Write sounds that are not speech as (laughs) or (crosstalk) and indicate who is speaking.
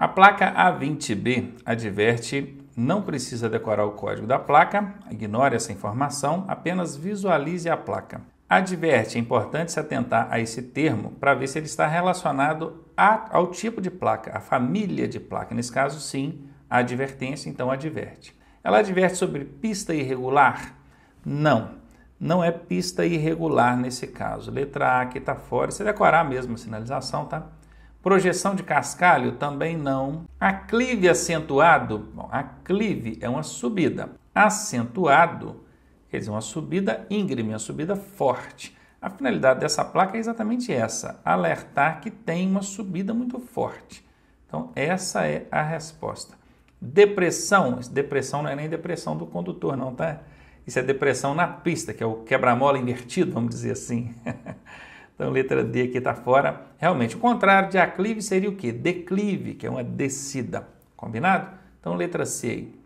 Speaker 1: A placa A20B adverte não precisa decorar o código da placa, ignore essa informação, apenas visualize a placa. Adverte, é importante se atentar a esse termo para ver se ele está relacionado a, ao tipo de placa, à família de placa. Nesse caso, sim, a advertência, então adverte. Ela adverte sobre pista irregular? Não, não é pista irregular nesse caso. Letra A que está fora, se decorar mesmo a sinalização, tá? Projeção de cascalho também não. Aclive acentuado, bom, aclive é uma subida. Acentuado, quer dizer, uma subida íngreme, uma subida forte. A finalidade dessa placa é exatamente essa: alertar que tem uma subida muito forte. Então, essa é a resposta. Depressão, depressão não é nem depressão do condutor, não, tá? Isso é depressão na pista, que é o quebra-mola invertido, vamos dizer assim. (laughs) Então, letra D aqui está fora. Realmente, o contrário de aclive seria o quê? Declive, que é uma descida. Combinado? Então, letra C aí.